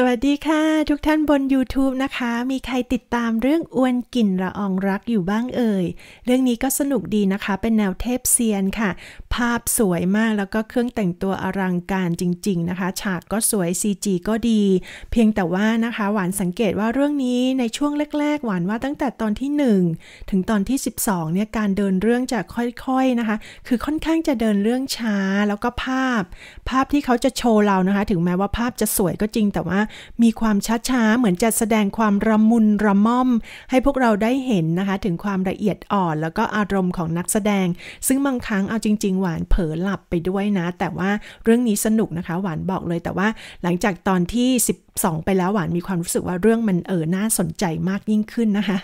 สวัสดีค่ะ ทุกท่านบน YouTube นะคะมีใครติดตามเรื่องอ้วนกลิ่นละอองรักอยู่บ้างเอ่ยเรื่องนี้ก็สนุกดีนะคะ เป็นแนวเทพเซียนค่ะ ภาพสวยมากแล้วก็เครื่องแต่งตัวอลังการจริงๆนะคะ ฉากก็สวย CG ก็ดี เพียงแต่ว่านะคะ หวานสังเกตว่าเรื่องนี้ในช่วงแรกๆหวานว่าตั้งแต่ตอนที่ 1 ถึงตอนที่ 12เนี่ยการเดินเรื่องจะค่อยๆนะคะ คือค่อนข้างจะเดินเรื่องช้าแล้วก็ภาพ ภาพที่เขาจะโชว์เรานะคะ ถึงแม้ว่าภาพจะสวยก็จริงแต่ว่ามีความช้าาเหมือนจะแสดงความระมุนระม่อม ให้พวกเราได้เห็นนะคะ ถึงความละเอียดอ่อน แล้วก็อารมณ์ของนักแสดง ซึ่งบางครั้งเอาจริงๆ หวานเผลอหลับไปด้วยนะ แต่ว่าเรื่องนี้สนุกนะคะ หวานบอกเลยแต่ว่าหลังจากตอนที่12ไปแล้วหวานมีความรู้สึกว่าเรื่องมันเออน่าสนใจมากยิ่งขึ้นนะคะ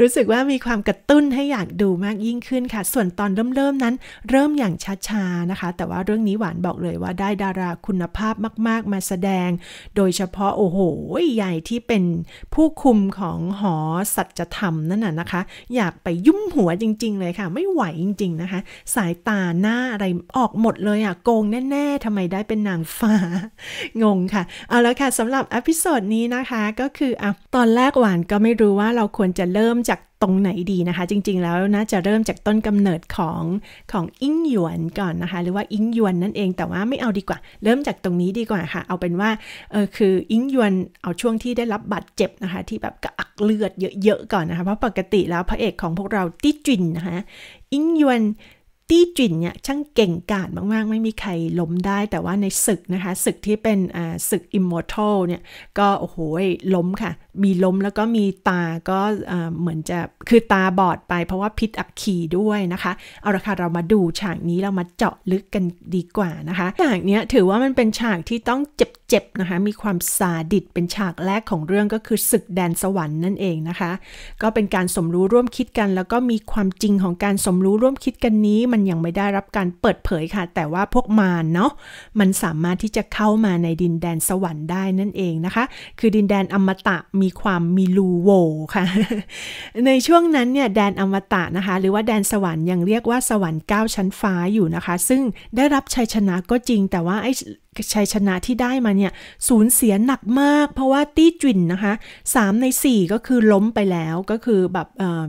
รู้สึกว่ามีความกระตุ้นให้อยากดูมากยิ่งขึ้นค่ะ ส่วนตอนเริ่มๆ นั้น เริ่มอย่างช้าๆนะคะ แต่ว่าเรื่องนี้หวานบอกเลยว่าได้ดาราคุณภาพมากๆ มาแสดง โดยเฉพาะโอ้โหใหญ่ที่เป็นผู้คุมของหอสัจธรรมนั่นน่ะนะคะ อยากไปยุ่มหัวจริง ๆ เลยค่ะ ไม่ไหวจริง ๆนะคะ สายตาหน้าอะไรออกหมดเลยอะ่ะโกงแน่ ๆทำไมได้เป็นนางฟ้างงค่ะเอาแล้วค่ะสำหรับอพิโซดนี้นะคะก็คืออ่ะตอนแรกหวานก็ไม่รู้ว่าเราควรจะเริ่มจากตรงไหนดีนะคะ จริงๆแล้วนะจะเริ่มจากต้นกำเนิดของของอิงหยวนก่อนนะคะหรือว่าอิงหยวนนั่นเองแต่ว่าไม่เอาดีกว่า เริ่มจากตรงนี้ดีกว่าค่ะเอาเป็นว่าเออคืออิงหยวนเอาช่วงที่ได้รับบาดเจ็บนะคะที่แบบกระอักเลือดเยอะๆก่อนนะคะเพราะปกติแล้วพระเอกของพวกเราตี้จินนะคะอิงหยวนตี้จินเนี่ยช่างเก่งกาจมากๆ ไม่มีใครล้มได้แต่ว่าในศึกนะคะ ศึกที่เป็นศึกอิมมอร์ทัลเนี่ย ก็โอ้โหล้มค่ะมีล้มแล้วก็มีตาก็เหมือนจะคือตาบอดไป เพราะว่าพิษอักขีด้วยนะคะเอาละค่ะเรามาดูฉากนี้เรามาเจาะลึกกันดีกว่านะคะฉากนี้ถือว่ามันเป็นฉากที่ต้องเจ็บเจ็บนะคะมีความซาดิสเป็นฉากแรกของเรื่องก็คือศึกแดนสวรรค์นั่นเองนะคะ ก็เป็นการสมรู้ร่วมคิดกัน แล้วก็มีความจริงของการสมรู้ร่วมคิดกันนี้ มันยังไม่ได้รับการเปิดเผยค่ะ แต่ว่าพวกมารเนาะมันสามารถที่จะเข้ามาในดินแดนสวรรค์ได้นั่นเองนะคะ คือดินแดนอมตะมีมีความมีลูโวค่ะ ในช่วงนั้นเนี่ยแดนอมตะนะคะ หรือว่าแดนสวรรค์ยังเรียกว่าสวรรค์9ชั้นฟ้าอยู่นะคะ ซึ่งได้รับชัยชนะก็จริงแต่ว่าไอชัยชนะที่ได้มาเนี่ย สูญเสียหนักมากเพราะว่าตี้จินนะคะสามในสี่ก็คือล้มไปแล้วก็คือแบบ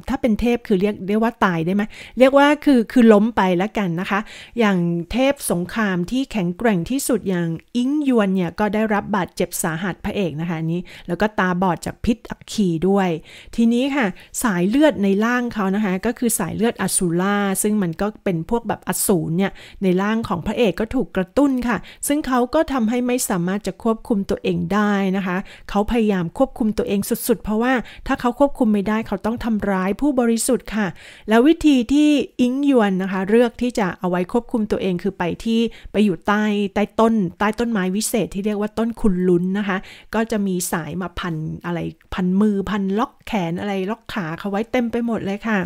ถ้าเป็นเทพคือเรียกเรียกว่าตายได้ไหมเรียกว่าคือคือล้มไปแล้วกันนะคะ อย่างเทพสงครามที่แข็งแกร่งที่สุดอย่างอิงยวนเนี่ย ก็ได้รับบาดเจ็บสาหัสพระเอกนะคะนี้แล้วก็ตาบอดจากพิษอักขีด้วย ทีนี้ค่ะสายเลือดในร่างเขานะคะก็คือสายเลือดอสูราซึ่งมันก็เป็นพวกแบบอสูรเนี่ยในร่างของพระเอกก็ถูกกระตุ้นค่ะ ซึ่งเขาเขาก็ทำให้ไม่สามารถจะควบคุมตัวเองได้นะคะ เขาพยายามควบคุมตัวเองสุดๆ เพราะว่าถ้าเขาควบคุมไม่ได้เขาต้องทำร้ายผู้บริสุทธิ์ค่ะ แล้ววิธีที่อิงยวนนะคะเลือกที่จะเอาไว้ควบคุมตัวเองคือไปที่ ไปอยู่ใต้ใต้ต้นใต้ต้นไม้วิเศษที่เรียกว่าต้นคุณลุนนะคะ ก็จะมีสายมาพันอะไรพันมือพันล็อกแขนอะไรล็อกขาเขาไว้เต็มไปหมดเลยค่ะ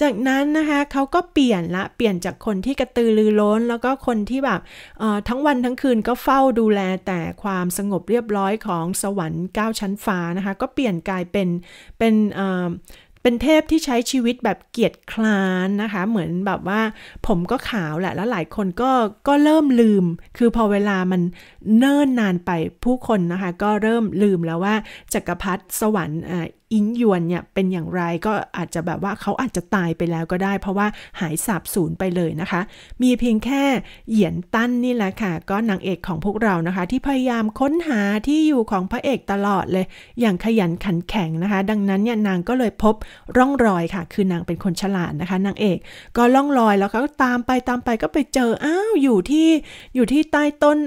จากนั้นนะคะเขาก็เปลี่ยนละเปลี่ยนจากคนที่กระตือรือร้น แล้วก็คนที่แบบทั้งวันทั้งคืนก็เฝ้าดูแลแต่ความสงบเรียบร้อยของสวรรค์ก้9ชั้นฟ้านะคะก็เปลี่ยนกลายเป็น เป็นเป็นเทพที่ใช้ชีวิตแบบเกียรติคลานนะคะเหมือนแบบว่าผมก็ขาวแหละแล้วหลายคนก็ก็เริ่มลืมคือพอเวลามันเนิ่นนานไปผู้คนนะคะ ก็เริ่มลืมแล้วว่าจักรพรรดิสวรรค์อิงยวนเนี่ยเป็นอย่างไรก็อาจจะแบบว่าเขาอาจจะตายไปแล้วก็ได้ เพราะว่าหายสาบสูญไปเลยนะคะ มีเพียงแค่เหยียนตั้นนี่แหละค่ะก็นางเอกของพวกเรานะคะ ที่พยายามค้นหาที่อยู่ของพระเอกตลอดเลย อย่างขยันขันแข็งนะคะ ดังนั้นเนี่ยนางก็เลยพบร่องรอยค่ะคือนางเป็นคนฉลาดนะคะนางเอกก็ล่องรอยแล้วก็ตามไปตามไปก็ไปเจออ้าวอยู่ที่ อยู่ที่ใต้ต้น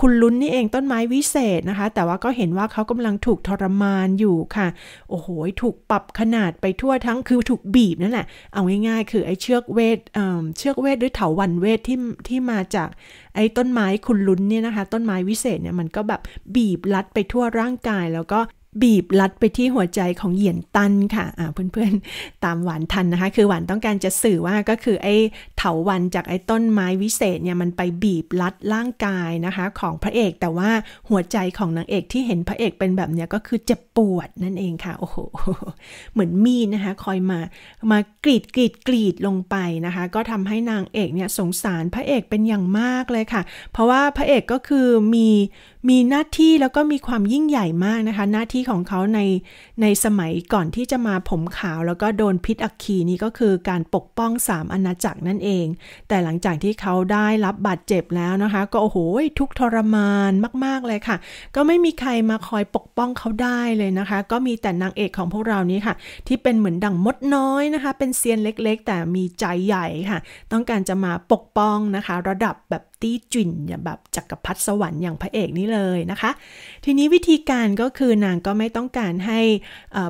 คุณลุ้นนี่เองต้นไม้วิเศษ นะคะแต่ว่าก็เห็นว่าเขากำลังถูกทรมานอยู่ค่ะ โอ้โหถูกปรับขนาดไปทั่วทั้งคือถูกบีบนั่นแหละเอาง่ายๆคือไอ้เชือกเวทเเชือกเวทหรือเถาวันเวทที่ที่มาจากไอ้ต้นไม้คุณลุ้นเนี่ยนะคะ ต้นไม้วิเศษเนี่ยมันก็แบบบีบรัดไปทั่วร่างกายแล้วก็บีบลัดไปที่หัวใจของเหยียนตันค่ะะเพื่อนๆ ตามหวานทันนะคะ คือหวานต้องการจะสื่อว่าก็คือไอ้เถาวันจากไอ้ต้นไม้วิเศษเนี่ยมันไปบีบลัดร่างกายนะคะ ของพระเอกแต่ว่าหัวใจของนางเอกที่เห็นพระเอกเป็นแบบเนี้ยก็คือเจ็บปวดนั่นเองค่ะโอ้โหเหมือนมีดนะคะ คอยมามากรีดกรีดกรีดลงไปนะคะ ก็ทำให้นางเอกเนี่ย สงสารพระเอกเป็นอย่างมากเลยค่ะ เพราะว่าพระเอกก็คือมีมีหน้าที่แล้วก็มีความยิ่งใหญ่มากนะคะ หน้าที่ของเขาในในสมัยก่อนที่จะมาผมขาว แล้วก็โดนพิษอักขีนี้ก็คือการปกป้องสามอาณาจักรนั่นเอง แต่หลังจากที่เขาได้รับบาดเจ็บแล้วนะคะก็โอ้โหทุกทรมานมากๆเลยค่ะ ก็ไม่มีใครมาคอยปกป้องเขาได้เลยนะคะ ก็มีแต่นางเอกของพวกเรานี้ค่ะ ที่เป็นเหมือนดั่งมดน้อยนะคะ เป็นเซียนเล็กๆ แต่มีใจใหญ่ค่ะ ต้องการจะมาปกป้องนะคะ ระดับแบบตี้จุนอย่างแบบจักกรพรรดิสวรรค์อย่างพระเอกนี่เลยนะคะ ทีนี้วิธีการก็คือนางก็ไม่ต้องการให้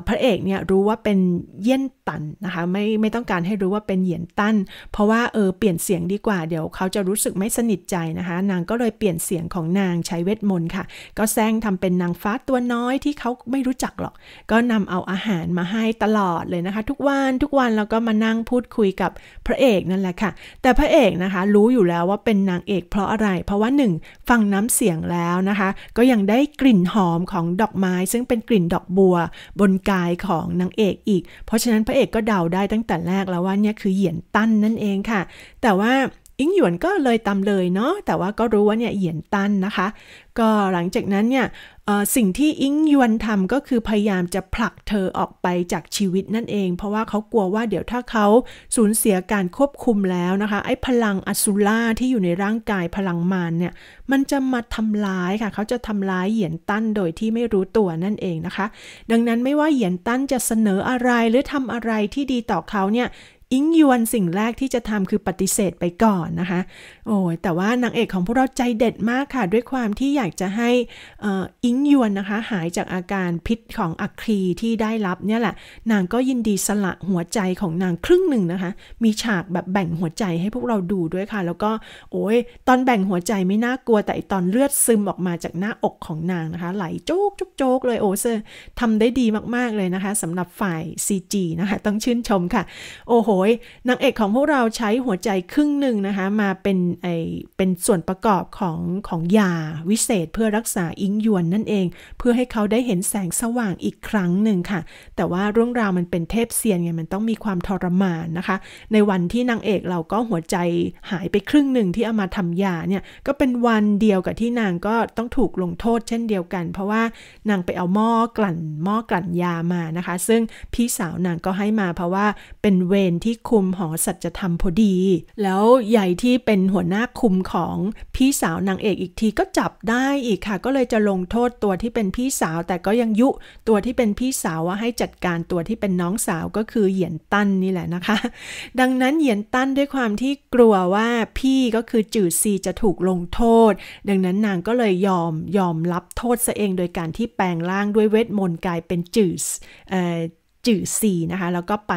พระเอกเนี่ยรู้ว่าเป็นเยี่ยนตันนะคะไม่ไม่ต้องการให้รู้ว่าเป็นเหยียนตันเพราะว่าเออเปลี่ยนเสียงดีกว่าเดี๋ยวเขาจะรู้สึกไม่สนิทใจนะคะ นางก็เลยเปลี่ยนเสียงของนางใช้เวทมนต์ค่ะ ก็แซงทำเป็นนางฟ้าตัวน้อยที่เขาไม่รู้จักหรอก ก็นำเอาอาหารมาให้ตลอดเลยนะคะ ทุกวันทุกวันแล้วก็มานั่งพูดคุยกับพระเอกนั่นแหละค่ะแต่พระเอกนะคะรู้อยู่แล้วว่าเป็นนางเอกกเพราะอะไร เพราะว่าหนึ่งฟังน้ำเสียงแล้วนะคะ ก็ยังได้กลิ่นหอมของดอกไม้ ซึ่งเป็นกลิ่นดอกบัวบนกายของนางเอกอีก เพราะฉะนั้นพระเอกก็เดาได้ตั้งแต่แรกแล้วว่านี่คือเหยียนตั้นนั่นเองค่ะ แต่ว่าอิงหยวนก็เลยตำเลยเนาะแต่ว่าก็รู้ว่าเนี่ยเหยียนตันนะคะ ก็หลังจากนั้นเนี่ยสิ่งที่อิงยวนทำก็คือ พยายามจะผลักเธอออกไปจากชีวิตนั่นเอง เพราะว่าเขากลัวว่าเดี๋ยวถ้าเขาสูญเสียการควบคุมแล้วนะคะไอ้พลังอสุล่าที่อยู่ในร่างกายพลังมารเนี่ยมันจะมาทำร้ายค่ะ เขาจะทำร้ายเหยียนตั้นโดยที่ไม่รู้ตัวนั่นเองนะคะ ดังนั้นไม่ว่าเหยียนตั้นจะเสนออะไรหรือทำอะไรที่ดีต่อเขาเนี่ยอิงยวนสิ่งแรกที่จะทำคือปฏิเสธไปก่อนนะคะ โอ้ยแต่ว่านางเอกของพวกเราใจเด็ดมากค่ะด้วยความที่อยากจะให้อิงยวนนะคะ หายจากอาการพิษของอัคคีที่ได้รับเนี่ยแหละนางก็ยินดีสละหัวใจของนางครึ่งหนึ่งนะคะ มีฉากแบบแบ่งหัวใจให้พวกเราดูด้วยค่ะ แล้วก็โอ้ยตอนแบ่งหัวใจไม่น่ากลัวแต่ตอนเลือดซึมออกมาจากหน้าอกของนางนะคะไหลโจกโจกเลยโอ้เซอร์ทำได้ดีมากๆเลยนะคะสำหรับฝ่าย CG นะคะต้องชื่นชมค่ะ โอ้โหยนางเอกของพวกเราใช้หัวใจครึ่งหนึ่งนะคะมาเป็นไอเป็นส่วนประกอบของของยาวิเศษเพื่อรักษาอิงยวนนั่นเองเพื่อให้เขาได้เห็นแสงสว่างอีกครั้งหนึ่งค่ะ แต่ว่าเรื่องราวมันเป็นเทพเซียนไงมันต้องมีความทรมานนะคะ ในวันที่นางเอกเราก็หัวใจหายไปครึ่งหนึ่งที่เอามาทำยาเนี่ยก็เป็นวันเดียวกับที่นางก็ต้องถูกลงโทษเช่นเดียวกัน เพราะว่านางไปเอาหม้อกลั่นหม้อกลั่นยามานะคะ ซึ่งพี่สาวนางก็ให้มาเพราะว่าเป็นเวรที่ที่คุมหอสัจธรรมพอดี แล้วใหญ่ที่เป็นหัวหน้าคุมของพี่สาวนางเอกอีกทีก็จับได้อีกค่ะก็เลยจะลงโทษตัวที่เป็นพี่สาว แต่ก็ยังยุตัวที่เป็นพี่สาวว่าให้จัดการตัวที่เป็นน้องสาวก็คือเหยียนตั้นนี่แหละนะคะ ดังนั้นเหยียนตั้นด้วยความที่กลัวว่าพี่ก็คือจืดซีจะถูกลงโทษ ดังนั้นนางก็เลยยอมยอมรับโทษซะเองโดยการที่แปลงร่างด้วยเวทมนต์กลายเป็นจืดจื่อซีนะคะ แล้วก็ไป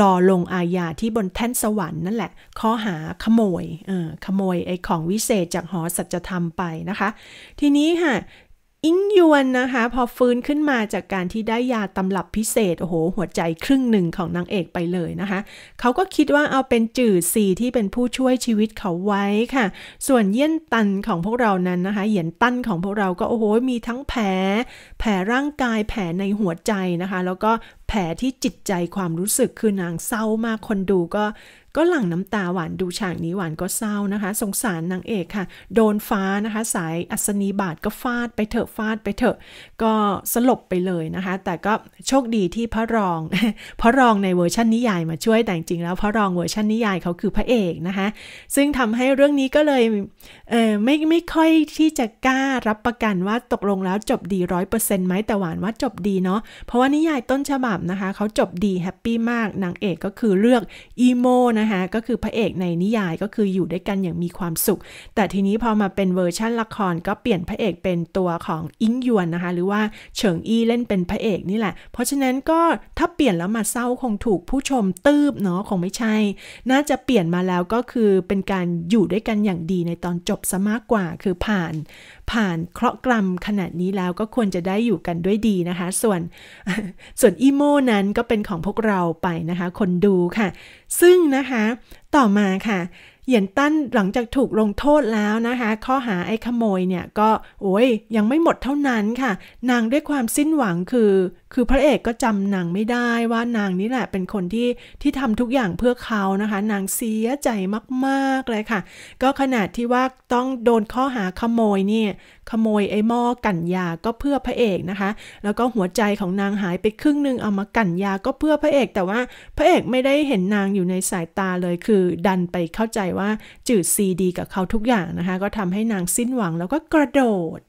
รอลงอาญาที่บนแท่นสวรรค์นั่นแหละ ข้อหาขโมยเออขโมยไอของวิเศษจากหอสัจธรรมไปนะคะ ทีนี้ค่ะอิงยวนนะคะ พอฟื้นขึ้นมาจากการที่ได้ยาตำรับพิเศษโอ้โหหัวใจครึ่งหนึ่งของนางเอกไปเลยนะคะเขาก็คิดว่าเอาเป็นจื่อซีที่เป็นผู้ช่วยชีวิตเขาไว้ค่ะ ส่วนเยี่ยนตันของพวกเรานั้นนะคะเหยียนตันของพวกเราก็โอ้โหมีทั้งแผล แผลร่างกายแผลในหัวใจนะคะแล้วก็แผลที่จิตใจความรู้สึกคือนางเศร้ามากคนดูก็ ก็หลั่งน้ำตาหวานดูฉากนี้หวานก็เศร้านะคะ สงสารนางเอกค่ะโดนฟ้านะคะสายอัศนีบาทก็ฟาดไปเถอะฟาดไปเถอะก็สลบไปเลยนะคะแต่ก็โชคดีที่พระรองพระรองในเวอร์ชันนิยายมาช่วยแต่จริงแล้วพระรองเวอร์ชันนิยายเขาคือพระเอกนะคะซึ่งทำให้เรื่องนี้ก็เลยเออไม่ไม่ค่อยที่จะกล้ารับประกันว่าตกลงแล้วจบดีร้อยเปอร์เซ็นต์ไหมแต่หวานว่าจบดีเนาะเพราะว่านิยายต้นฉบับับนะคะเขาจบดีแฮปปี้มากนางเอกก็คือเลือกอีโมนะคะ ก็คือพระเอกในนิยายก็คืออยู่ด้วยกันอย่างมีความสุข แต่ทีนี้พอมาเป็นเวอร์ชั่นละครก็เปลี่ยนพระเอกเป็นตัวของอิงยวนนะคะ หรือว่าเฉิงอี้เล่นเป็นพระเอกนี่แหละ เพราะฉะนั้นก็ถ้าเปลี่ยนแล้วมาเศร้าคงถูกผู้ชมตืบเนาะคงไม่ใช่ น่าจะเปลี่ยนมาแล้วก็คือเป็นการอยู่ด้วยกันอย่างดีในตอนจบซะมากกว่าคือผ่านผ่านเคราะห์กรรมขนาดนี้แล้วก็ควรจะได้อยู่กันด้วยดีนะคะ ส่วนส่วนอีโมนั้นก็เป็นของพวกเราไปนะคะ คนดูค่ะ ซึ่งนะคะ ต่อมาค่ะ เหยียนตั้นหลังจากถูกลงโทษแล้วนะคะ ข้อหาไอ้ขโมยเนี่ยก็โอ้ยยังไม่หมดเท่านั้นค่ะ นางด้วยความสิ้นหวังคือคือพระเอกก็จำนางไม่ได้ว่านางนี่แหละเป็นคนที่ที่ทำทุกอย่างเพื่อเขานะคะ นางเสียใจมากๆเลยค่ะ ก็ขนาดที่ว่าต้องโดนข้อหาขโมยเนี่ยขโมยไอ้หม้อกั่นยาก็เพื่อพระเอกนะคะ แล้วก็หัวใจของนางหายไปครึ่งนึงเอามากั่นยาก็เพื่อพระเอก แต่ว่าพระเอกไม่ได้เห็นนางอยู่ในสายตาเลย คือดันไปเข้าใจว่าจืดซีดีกับเขาทุกอย่างนะคะ ก็ทำให้นางสิ้นหวังแล้วก็กระโดด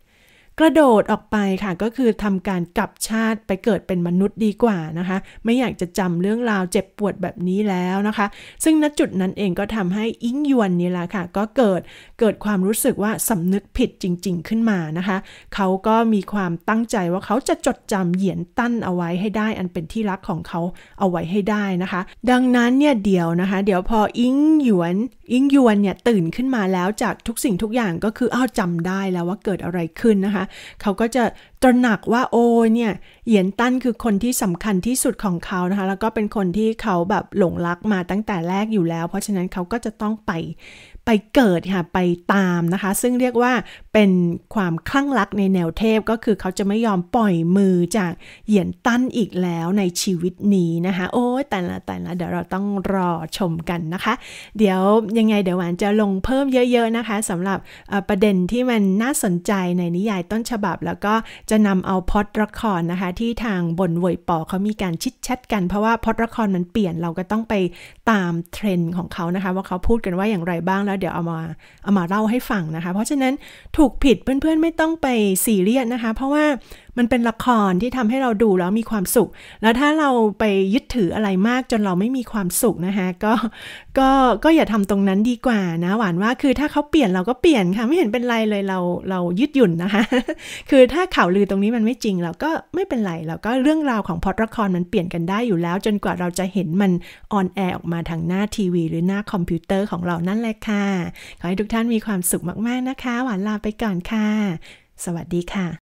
กระโดดออกไปค่ะก็คือทำการกลับชาติไปเกิดเป็นมนุษย์ดีกว่านะคะ ไม่อยากจะจำเรื่องราวเจ็บปวดแบบนี้แล้วนะคะ ซึ่งณจุดนั้นเองก็ทำให้อิงยวนนี่แหละค่ะ ก็เกิดเกิดความรู้สึกว่าสำนึกผิดจริงๆขึ้นมานะคะเขาก็มีความตั้งใจว่าเขาจะจดจำเหยียนตั้นเอาไว้ให้ได้ อันเป็นที่รักของเขาเอาไว้ให้ได้นะคะ ดังนั้นเนี่ยเดี๋ยวนะคะ เดี๋ยวพออิงยวนอิงยวนเนี่ยตื่นขึ้นมาแล้วจากทุกสิ่งทุกอย่างก็คืออ้าวจำได้แล้วว่าเกิดอะไรขึ้นนะคะเขาก็จะตระหนักว่าโอ้เนี่ย เหยียนตั้นคือคนที่สำคัญที่สุดของเขานะคะ แล้วก็เป็นคนที่เขาแบบหลงรักมาตั้งแต่แรกอยู่แล้ว เพราะฉะนั้นเขาก็จะต้องไปไปเกิดค่ะ ไปตามนะคะ ซึ่งเรียกว่าเป็นความคลั่งรักในแนวเทพก็คือเขาจะไม่ยอมปล่อยมือจากเหยียนตั้นอีกแล้วในชีวิตนี้นะคะ โอ้ยแต่ละแต่ละเดี๋ยวเราต้องรอชมกันนะคะ เดี๋ยวยังไงเดี๋ยวหวานจะลงเพิ่มเยอะ ๆนะคะสำหรับประเด็นที่มันน่าสนใจในนิยายต้นฉบับ แล้วก็จะนำเอาพอดละครนะคะที่ทางบนเวยปอเขามีการชิดแชทกัน เพราะว่าพอดละครมันเปลี่ยนเราก็ต้องไปตามเทรนด์ของเขานะคะ ว่าเขาพูดกันว่าอย่างไรบ้างแล้วเดี๋ยวเอามาเอามาเล่าให้ฟังนะคะ เพราะฉะนั้นถูกผิดเพื่อนๆไม่ต้องไปซีเรียสนะคะเพราะว่ามันเป็นละครที่ทำให้เราดูแล้วมีความสุข แล้วถ้าเราไปยึดถืออะไรมากจนเราไม่มีความสุขนะคะ ก็ ก็ก็อย่าทำตรงนั้นดีกว่านะ หวานว่าคือถ้าเขาเปลี่ยน เราก็เปลี่ยนค่ะ ไม่เห็นเป็นไรเลยเรา เรายึดหยุ่นนะคะ คือถ้าข่าวลือตรงนี้มันไม่จริง เราก็ไม่เป็นไรแล้วก็เรื่องราวของพอดละครมันเปลี่ยนกันได้อยู่แล้ว จนกว่าเราจะเห็นมันออนแอร์ออกมาทางหน้าทีวี หรือหน้าคอมพิวเตอร์ของเรานั่นแหละค่ะขอให้ทุกท่านมีความสุขมากๆนะคะ หวานลาไปก่อนค่ะสวัสดีค่ะ